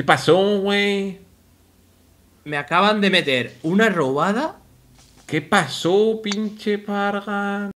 ¿Qué pasó, güey? Me acaban de meter una robada. ¿Qué pasó, pinche Parga?